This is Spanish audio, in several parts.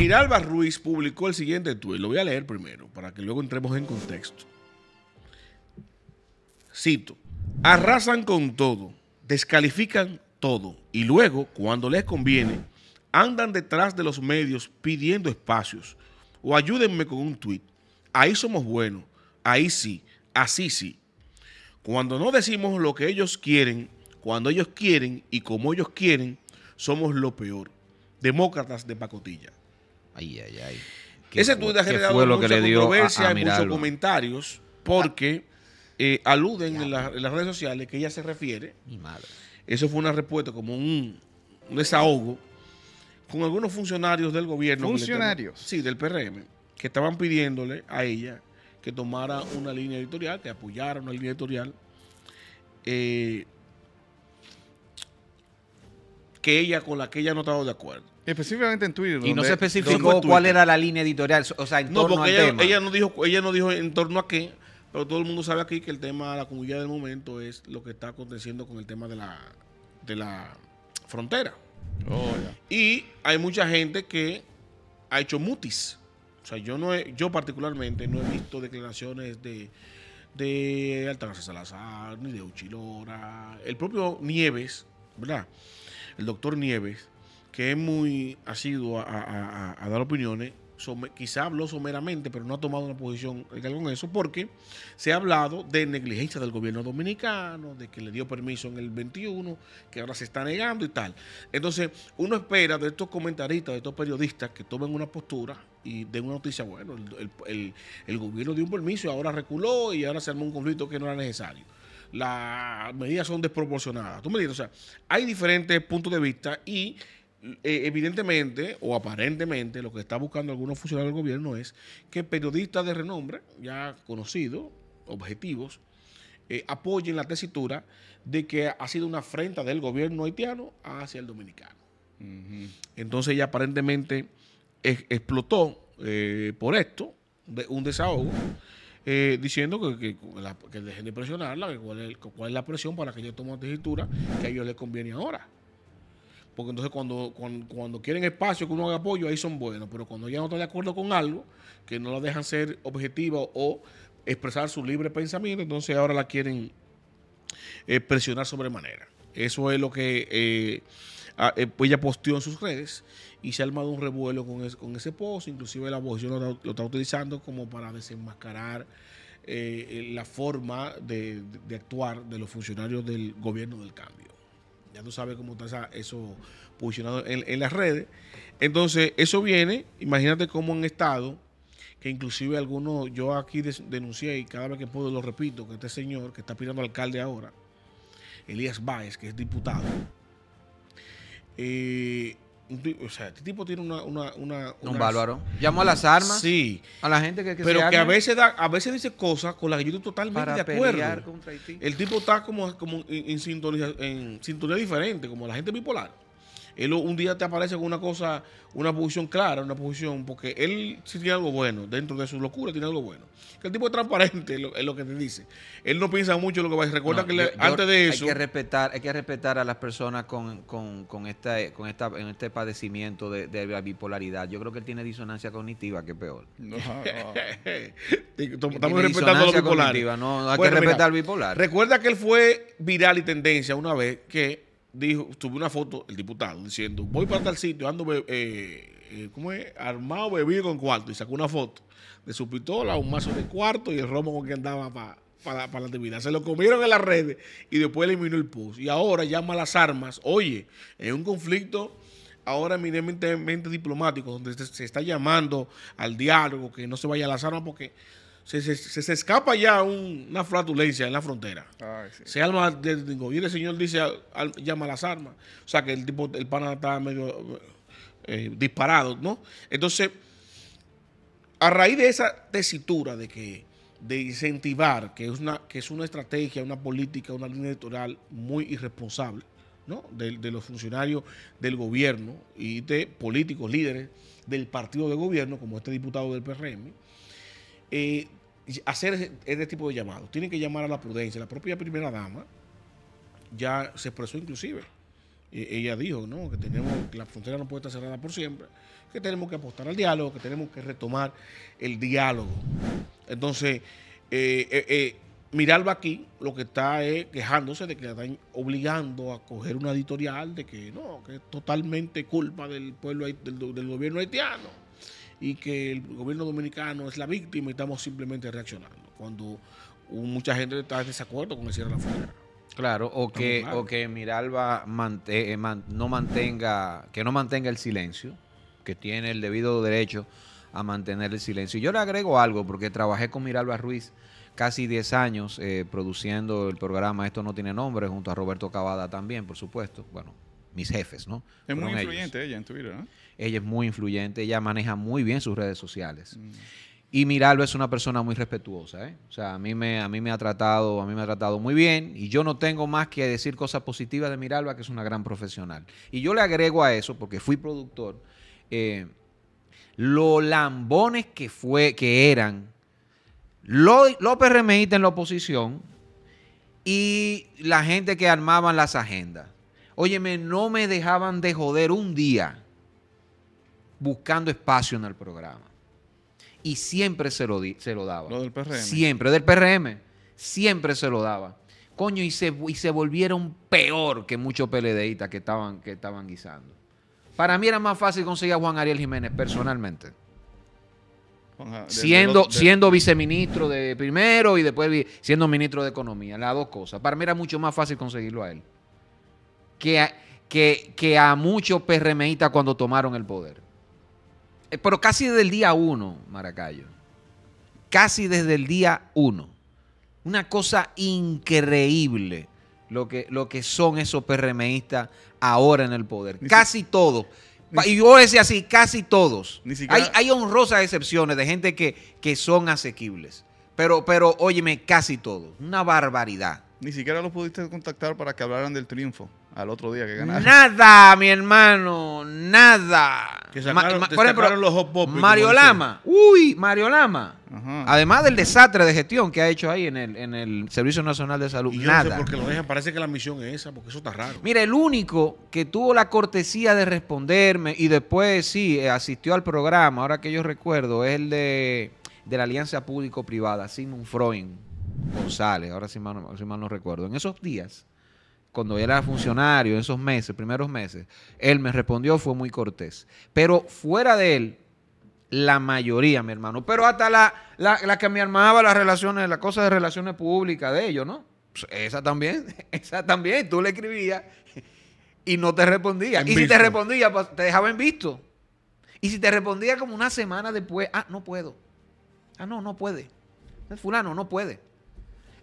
Miralba Ruiz publicó el siguiente tuit, lo voy a leer primero para que luego entremos en contexto. Cito, arrasan con todo, descalifican todo y luego, cuando les conviene, andan detrás de los medios pidiendo espacios o ayúdenme con un tuit. Ahí somos buenos, ahí sí, así sí. Cuando no decimos lo que ellos quieren, cuando ellos quieren y como ellos quieren, somos lo peor. Demócratas de pacotilla. Ay, ay, Ese tuit ha generado mucha controversia, y muchos comentarios, porque eh, aluden en, las redes sociales que ella se refiere. Mi madre. Eso fue una respuesta como un, desahogo con algunos funcionarios del gobierno. ¿Funcionarios? sí, del PRM, que estaban pidiéndole a ella que tomara una línea editorial, que apoyara una línea editorial, eh, que ella con la que ella no estaba de acuerdo. Específicamente en Twitter. Y no se especificó cuál era la línea editorial, o sea, en no, torno al ella, tema. ella, no dijo, ella no dijo en torno a qué, pero todo el mundo sabe aquí que el tema, la comunidad del momento es lo que está aconteciendo con el tema de la, de la frontera. Oh, y hay mucha gente que ha hecho mutis. O sea, yo no yo particularmente no he visto declaraciones de, de Altagracia Salazar, ni de Uchilora, el propio Nieves, ¿verdad? El doctor Nieves que es muy asiduo a, dar opiniones, quizá habló someramente, pero no ha tomado una posición en con eso, porque se ha hablado de negligencia del gobierno dominicano, de que le dio permiso en el 21, que ahora se está negando y tal. Entonces, uno espera de estos comentaristas, de estos periodistas que tomen una postura y den una noticia, bueno, el, gobierno dio un permiso y ahora reculó y ahora se armó un conflicto que no era necesario las medidas son desproporcionadas. Tú me dices, o sea, hay diferentes puntos de vista y eh, evidentemente o aparentemente lo que está buscando algunos funcionarios del gobierno es que periodistas de renombre, ya conocidos, objetivos, eh, apoyen la tesitura de que ha sido una afrenta del gobierno haitiano hacia el dominicano. Entonces ella aparentemente explotó eh, por esto un desahogo. diciendo que, dejen de presionarla, que cuál es, la presión para que ellos tome la tesitura que a ellos les conviene ahora. Porque entonces cuando, cuando, quieren espacio que uno haga apoyo, ahí son buenos. Pero cuando ya no están de acuerdo con algo, que no la dejan ser objetiva o expresar su libre pensamiento, entonces ahora la quieren eh, presionar sobremanera. Eso es lo que eh, eh, ella posteó en sus redes y se ha armado un revuelo con, ese post. Inclusive la oposición lo, lo, está utilizando como para desenmascarar la forma de actuar de los funcionarios del gobierno del cambio no sabe cómo está eso posicionado en, las redes. Entonces, eso viene, imagínate cómo han estado, que inclusive algunos, yo aquí denuncié y cada vez que puedo lo repito, que este señor que está pidiendo alcalde ahora, Elías Báez, que es diputado, eh, o sea, este tipo tiene una... una, una un bárbaro. Llamó a las armas. Sí. A la gente que... que pero que a veces, a veces dice cosas con las que yo estoy totalmente de acuerdo. El tipo está como, como en, en sintonía diferente, como la gente bipolar él un día te aparece con una cosa, una posición clara, una posición, porque él sí tiene algo bueno, dentro de su locura tiene algo bueno. Que el tipo es transparente es lo, que te dice. Él no piensa mucho en lo que va a decir. Recuerda que antes de eso... Hay que respetar, hay que respetar a las personas con, esta, en este padecimiento de, la bipolaridad. Yo creo que él tiene disonancia cognitiva, que es peor. Estamos respetando lo bipolar. No, hay que respetar bipolar. Recuerda que él fue viral y tendencia una vez que dijo, tuve una foto, el diputado, diciendo, voy para tal sitio, ando, eh, eh es? Armado, bebido con cuarto. Y sacó una foto de su pistola, un mazo de cuarto y el romo con que andaba para la divina. Se lo comieron en las redes y después eliminó el post. Y ahora llama a las armas. Oye, en un conflicto ahora eminentemente diplomático, donde se, está llamando al diálogo, que no se vaya a las armas, porque se, escapa ya una flatulencia en la frontera. Se arma, del gobierno y el señor dice, llama las armas. O sea que el tipo, el pana está medio eh, disparado, ¿no? Entonces, a raíz de esa tesitura de que de incentivar, que es una, que es una estrategia, una política, una línea electoral muy irresponsable, ¿no? De, de, los funcionarios del gobierno y de políticos líderes del partido de gobierno, como este diputado del PRM, eh, hacer este tipo de llamados. Tienen que llamar a la prudencia. La propia primera dama ya se expresó inclusive. E, ella dijo que tenemos la frontera no puede estar cerrada por siempre, que tenemos que apostar al diálogo, que tenemos que retomar el diálogo. Entonces, eh, eh, eh, Miralba aquí lo que está es quejándose de que la están obligando a coger una editorial de que no, que es totalmente culpa del pueblo, del gobierno haitiano y que el gobierno dominicano es la víctima y estamos simplemente reaccionando. Cuando mucha gente está en desacuerdo con el cierre de la frontera. Claro, o que, o que Miralba eh, no mantenga, que no mantenga el silencio, que tiene el debido derecho a mantener el silencio. Y yo le agrego algo, porque trabajé con Miralba Ruiz casi 10 años eh, produciendo el programa Esto no tiene nombre, junto a Roberto Cavada también, por supuesto. Bueno, mis jefes, ¿no? Es muy influyente ella en Twitter, ¿no? Ella es muy influyente, ella maneja muy bien sus redes sociales. Mm. Y Miralba es una persona muy respetuosa, ¿eh? O sea, a mí, me, a mí me ha tratado, a mí me ha tratado muy bien y yo no tengo más que decir cosas positivas de Miralba, que es una gran profesional. Y yo le agrego a eso, porque fui productor, eh, los lambones que, fue, que eran López lo en la oposición y la gente que armaban las agendas. Óyeme, no me dejaban de joder un día buscando espacio en el programa. Y siempre se lo, lo daba. Lo del PRM. Siempre, del PRM. Siempre se lo daba. Coño, y se, y se volvieron peor que muchos PLDistas que estaban, que estaban guisando. Para mí era más fácil conseguir a Juan Ariel Jiménez personalmente. siendo, siendo viceministro de primero y después siendo ministro de Economía, las dos cosas. Para mí era mucho más fácil conseguirlo a él que a, muchos PRMistas cuando tomaron el poder. Eh, pero casi desde el día uno, Maracayo. Casi desde el día uno. Una cosa increíble lo que, lo que son esos PRMistas ahora en el poder. casi todos. Y yo decía así, casi todos. hay, hay, honrosas excepciones de gente que, que son asequibles. Pero, pero óyeme, casi todos. Una barbaridad. Ni siquiera los pudiste contactar para que hablaran del triunfo al otro día que ganaron. Nada, mi hermano, nada. ¿Cuál es por Mario Lama, uy, Mario Lama. Además del desastre de gestión que ha hecho ahí en el, en el Servicio Nacional de Salud, nada. parece que la misión es esa, porque eso está raro. Mira, el único que tuvo la cortesía de responderme y después sí eh, asistió al programa, ahora que yo recuerdo, es el de, la Alianza Público-Privada, Simon Freund González, ahora sí, mal, si mal no recuerdo. En esos días cuando era funcionario, en esos meses, primeros meses, él me respondió, fue muy cortés. Pero fuera de él, la mayoría, mi hermano. Pero hasta la, la, que me armaba las relaciones, las cosas de relaciones públicas de ellos, ¿no? Pues esa también, esa también. Tú le escribías y no te respondía. y si te respondía, pues, te dejaba en visto. Y si te respondía como una semana después, ah, no puedo. Ah, no, no puede. fulano no puede.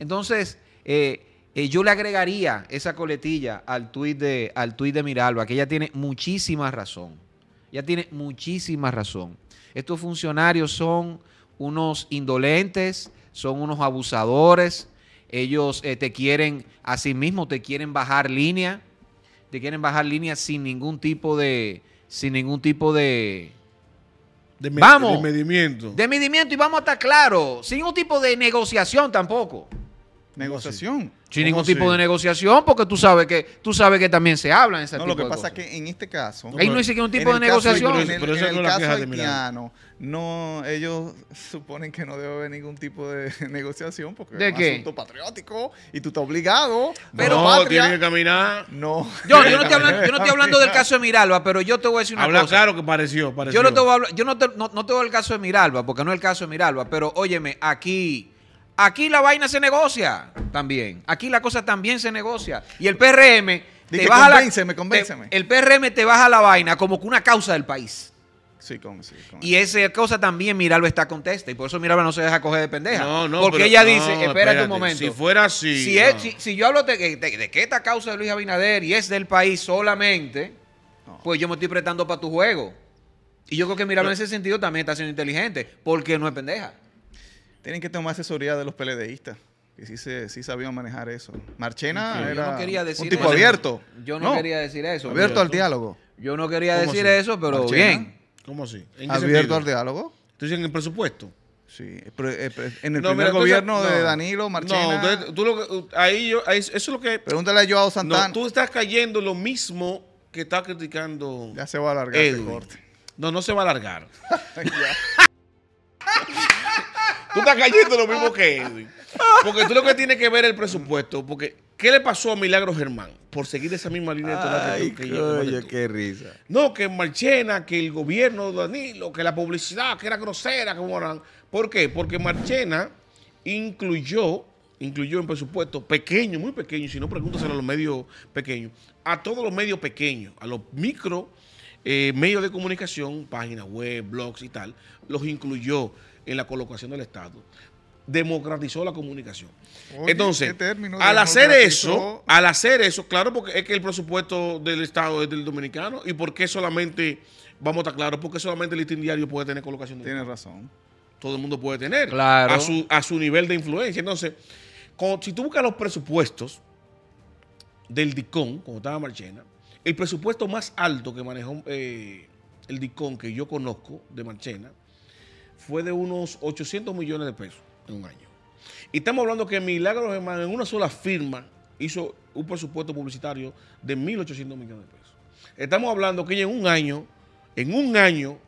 Entonces, eh, eh, yo le agregaría esa coletilla al tuit de, al de Miralba, que ella tiene muchísima razón. Ella tiene muchísima razón. Estos funcionarios son unos indolentes, son unos abusadores, ellos eh, te quieren a sí mismos, te quieren bajar línea, te quieren bajar línea sin ningún tipo de, sin ningún tipo de, de vamos, de medimiento, de medimiento y vamos a estar claros, sin ningún tipo de negociación tampoco negociación. Sin ningún tipo de negociación, porque tú sabes que tú sabes que también se habla en ese no, lo que pasa es que en este caso... Ahí no dice ningún un tipo de negociación. En el, caso de no, ellos suponen que no debe haber ningún tipo de negociación porque es un asunto patriótico y tú estás obligado. Pero no, patria, que caminar. No. Yo, no estoy hablando, yo, no estoy hablando, del caso de Miralba, pero yo te voy a decir una Habla cosa. claro que pareció, pareció. Yo, no te, voy a hablar, yo no, te, no, no te voy al caso de Miralba, porque no es el caso de Miralba, pero óyeme, aquí Aquí la vaina se negocia también. Aquí la cosa también se negocia. Y el PRM te baja la, el PRM te baja la vaina como que una causa del país. Sí, y esa cosa también Miralba está contesta. Y por eso Miralba no se deja coger de pendeja. No, no, porque ella dice, espérate, un momento. Si fuera así. Si, yo hablo de, que esta causa de Luis Abinader y es del país solamente, pues yo me estoy prestando para tu juego. Y yo creo que Miralba en ese sentido también está siendo inteligente, porque no es pendeja tienen que tomar asesoría de los PLDistas que sí, se, sabían manejar eso. Marchena era un tipo abierto. Yo no, quería decir eso. Abierto al diálogo. Yo no quería decir eso, pero bien. ¿Cómo así? ¿Abierto al diálogo? dices en el presupuesto. Sí, eh, eh, en el primer gobierno de Danilo Marchena. No, tú, lo, uh, ahí eso es lo que... Pregúntale a Joao Santana. tú estás cayendo lo mismo que está criticando Ya se va a alargar el corte. No, no se va a alargar. Tú estás cayendo lo mismo que Edwin. Porque tú lo que tienes que ver es el presupuesto. Porque, ¿qué le pasó a Milagro Germán? Por seguir esa misma línea de la que, coño, qué risa. No, que Marchena, que el gobierno de Danilo, que la publicidad, que era grosera, como eran. ¿Por qué? Porque Marchena incluyó, incluyó en presupuesto pequeño, muy pequeño, si no pregúntaselo a los medios pequeños, a todos los medios pequeños, a los micro eh, medios de comunicación, páginas web, blogs y tal, los incluyó en la colocación del Estado, Democratizó la comunicación. Entonces, al hacer eso, al hacer eso, claro, porque es que el presupuesto del Estado es del dominicano y porque solamente, vamos a estar claros, porque solamente el listín diario puede tener colocación. Tienes razón. Todo el mundo puede tener a, su, nivel de influencia. Entonces, si tú buscas los presupuestos del DICON, como estaba Marchena, el presupuesto más alto que manejó eh, el DICON que yo conozco de Marchena fue de unos 800 millones de pesos en un año. Y estamos hablando que Milagro Germán en una sola firma hizo un presupuesto publicitario de 1.800 millones de pesos. Estamos hablando que ella en un año, en un año,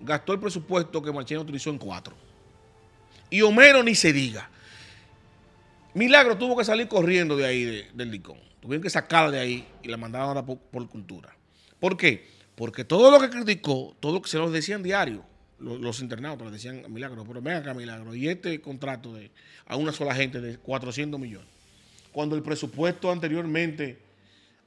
gastó el presupuesto que Marchena utilizó en cuatro. Y Homero ni se diga. Milagro tuvo que salir corriendo de ahí, del Licón. Tuvieron que sacarla de ahí y la mandaron a la por, cultura. ¿Por qué? Porque todo lo que criticó, todo lo que se nos decía en diario, los, internados le decían a Milagro, pero ven acá Milagro, y este contrato de a una sola gente de 400 millones, cuando el presupuesto anteriormente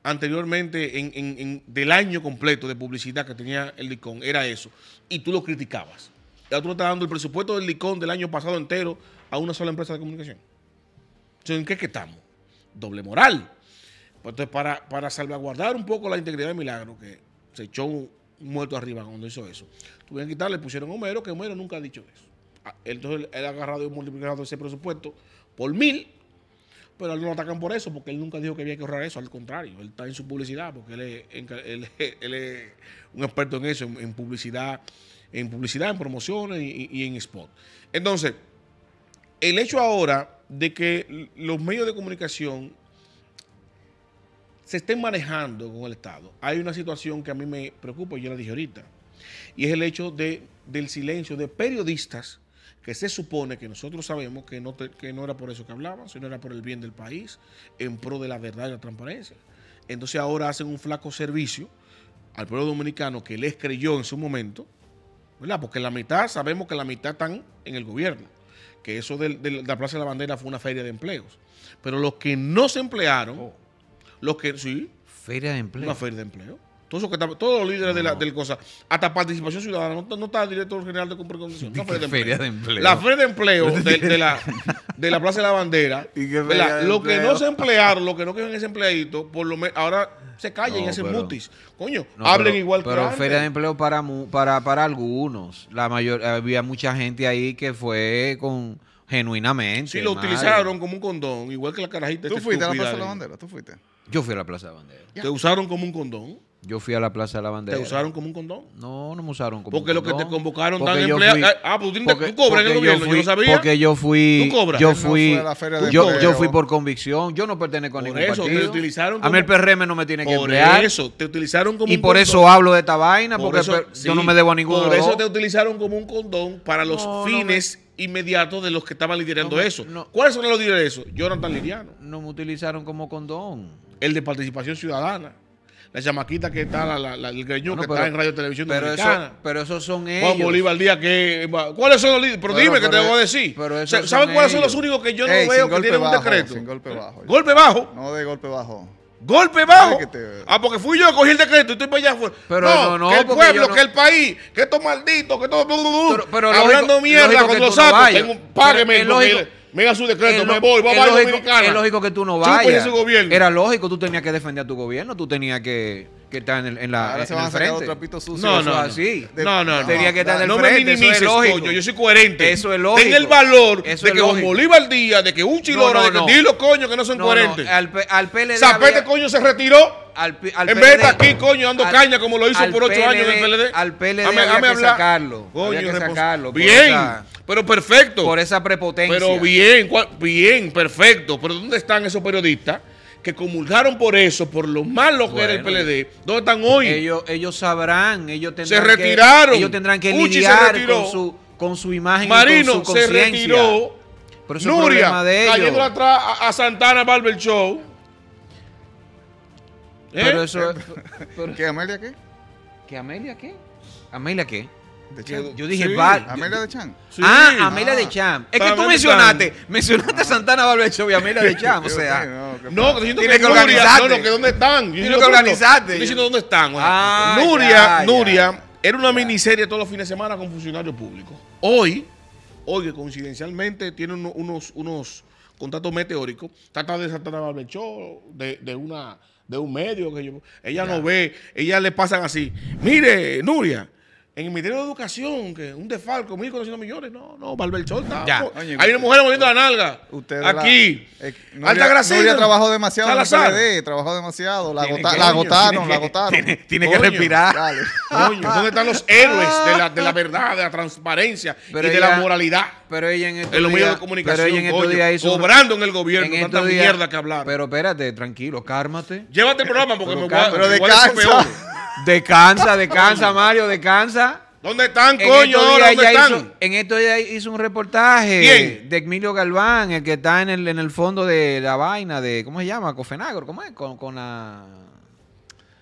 anteriormente en, del año completo de publicidad que tenía el Licón era eso. Y tú lo criticabas. Ya tú no estás dando el presupuesto del Licón del año pasado entero a una sola empresa de comunicación. Entonces, ¿en qué, estamos? Doble moral. Pues entonces, para salvaguardar un poco la integridad de Milagro, que se echó un, muerto arriba cuando hizo eso. Tuvieron que quitarle, pusieron a Homero, que Homero nunca ha dicho eso. Ah, entonces él ha agarrado y multiplicado ese presupuesto por mil, pero no lo atacan por eso, porque él nunca dijo que había que ahorrar eso, al contrario, él está en su publicidad, porque él es, un experto en eso, en, publicidad, en publicidad, en promociones y, y en spot. Entonces, el hecho ahora de que los medios de comunicación se estén manejando con el Estado, hay una situación que a mí me preocupa, yo la dije ahorita, y es el hecho de, del silencio de periodistas que se supone que nosotros sabemos que no, era por eso que hablaban, sino era por el bien del país, en pro de la verdad y la transparencia. Entonces ahora hacen un flaco servicio al pueblo dominicano que les creyó en su momento, ¿verdad? Porque la mitad, sabemos que la mitad están en el gobierno, que eso de, la Plaza de la Bandera fue una feria de empleos. Pero los que no se emplearon, oh. Los que, sí. Feria de empleo. Una feria de empleo. Todos, los líderes de la, del cosa, hasta participación ciudadana, no, está el director general de compra y La feria, de empleo. La feria de empleo de, la, de la Plaza de la Bandera. ¿Y lo que no se emplearon, lo que no quieren ese empleadito, por lo menos ahora se callan en y hacen mutis. Coño, hablen igual que Pero feria de empleo para, para, para algunos. La mayor, había mucha gente ahí que fue con genuinamente. Sí, lo utilizaron como un condón, igual que la carajita. Tú fuiste a la Plaza de la Bandera, tú fuiste. Yo fui a la Plaza de la Bandera. ¿Te usaron como un condón? Yo fui a la Plaza de la Bandera. ¿Te usaron como un condón? No, no me usaron como condón. Porque lo que te convocaron Están empleados. Ah, pues tú, cobras en el gobierno, yo, fui, sabía. Porque yo fui. ¿Tú cobras? Yo fui. yo, yo, fui por convicción. Yo no pertenezco a ningún Por eso, Te utilizaron a mí el PRM no me tiene que emplear. Por eso, te utilizaron como y condón. Y por eso hablo de esta vaina, porque yo no me debo a ninguno. Por eso te utilizaron como un condón para los fines inmediatos de los que estaban liderando eso. ¿Cuáles son los líderes de eso? estaba lidiando. No me utilizaron como condón el de participación ciudadana. La chamaquita que está, el greñón que está en radio televisión pero dominicana. pero esos son ellos. Juan Bolívar Díaz, que... ¿Cuáles son los líderes? Pero, dime que te voy a e-, decir. ¿Saben cuáles son los únicos que yo no veo que tienen un decreto? golpe bajo. ¿Golpe bajo? No de golpe bajo. Golpe bajo. Ah, porque fui yo a cogí el decreto y estoy para allá afuera. Pero no, no, que el pueblo, que el país, que estos malditos, que todo. Pero, hablando mierda con los no actos. Págueme mira su decreto, me voy, vamos a Dominicana. Es lógico que tú no vayas. Era lógico, tú tenías que defender a tu gobierno, tú tenías que, estar en, en la. Ahora se van a No, no, no. así. no, no, no. Tenía que estar en el No me minimices, coño, yo soy coherente. Eso es lógico. Ten el valor de que Juan Bolívar Díaz, de que un chilora, de que dilo, coño, que no son coherentes. Al, al PLD. Zapete, coño, se retiró en vez de aquí, coño, dando caña como lo hizo por ocho años en el PLD. Al PLD a, había que sacarlo. Coño, había que sacarlo bien, pero perfecto. Por esa prepotencia. Pero bien, bien, perfecto. Pero ¿dónde están esos periodistas? que comulgaron por eso, por lo malo que era el PLD, ¿dónde están hoy? Ellos, ellos sabrán, ellos tendrán se retiraron. Que, ellos tendrán que lidiar con su, con su imagen Marino con su se retiró. Nuria, de cayendo atrás a, a Santana Barber Show. Pero ¿Eh? eso. Eh, Pero, ¿Qué, Amelia qué? ¿Qué, Amelia qué? ¿Amelia qué? Yo, dije, sí, Amelia de Cham. ah, Amelia de ah. Cham. Es que tú mencionaste, mencionaste a Santana Valvecho y Amelia de Cham. o sea, no, no que, que No, que dónde están. Tienes que organizarte. Estoy diciendo dónde están. Ah, Nuria, Nuria era una miniserie todos los fines de semana con funcionarios públicos. Hoy, hoy que coincidencialmente tiene unos, unos, contratos meteóricos, trata de Santana Valvecho, de, de una de un medio. Que yo, ella no ve, ella le pasan así. Mire, Nuria, en el Ministerio de Educación, que un defalco, 1.400 millones. No, no, Valverde, Hay una mujer moviendo la nalga. Aquí. Eh, Alta Gracia Alta trabajó demasiado en trabajó demasiado. La, la agotaron, la agotaron. Tiene, que respirar. ¿dónde están los héroes de la, de la verdad, de la transparencia y de la moralidad? Pero ella en estos los medios de comunicación, pero en cobrando en el gobierno, en tanta mierda que hablar. Pero espérate, tranquilo, cármate. Llévate el programa porque me voy a... Pero descansa. Descansa, descansa, Mario, descansa. ¿Dónde están, coño? Ahora, ¿Dónde están? en esto ya hizo un reportaje de Emilio Galván, el que está en el, en el fondo de la vaina de, ¿cómo se llama? Cofenagro, ¿cómo es? Con, la...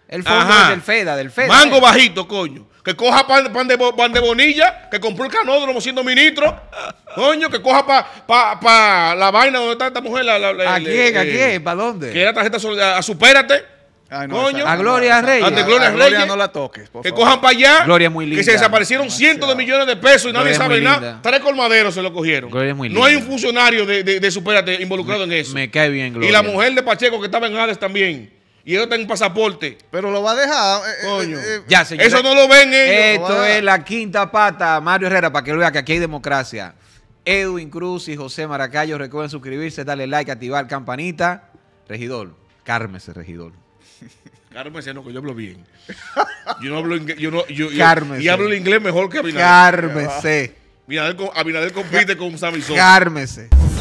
El fondo del FEDA, del FEDA. Mango ¿eh? bajito, coño. Que coja pan, de, bonilla, que compró el canódromo siendo ministro. Coño, que coja para pa, la vaina donde está esta mujer. La, ¿A quién? ¿A quién? ¿Para dónde? Que era tarjeta ¡Supérate! a supérate. A Gloria Reyes. A, Gloria, no la toques. que cojan para allá. Gloria muy linda. Que se desaparecieron cientos de millones de pesos y nadie sabe nada. Tres colmaderos se lo cogieron. Gloria muy linda. No hay un funcionario de, de, involucrado en eso. Me cae bien, Gloria. Y la mujer de Pacheco que estaba en Hades también. Y tiene un pasaporte. Pero lo va a dejar. Eh, eh, Coño. Eh, ya, señor Eso no lo ven ellos. Esto es la quinta pata, Mario Herrera, para que lo vea que aquí hay democracia. Edwin Cruz y José Maracayo, recuerden suscribirse, darle like, activar campanita. Regidor, cármese, regidor. Carmen no, que yo hablo bien. Yo no hablo inglés. Yo no, yo, y hablo el inglés mejor que Abinader. Cármese. Abinader, Abinader compite con Sammy cármese Cármese.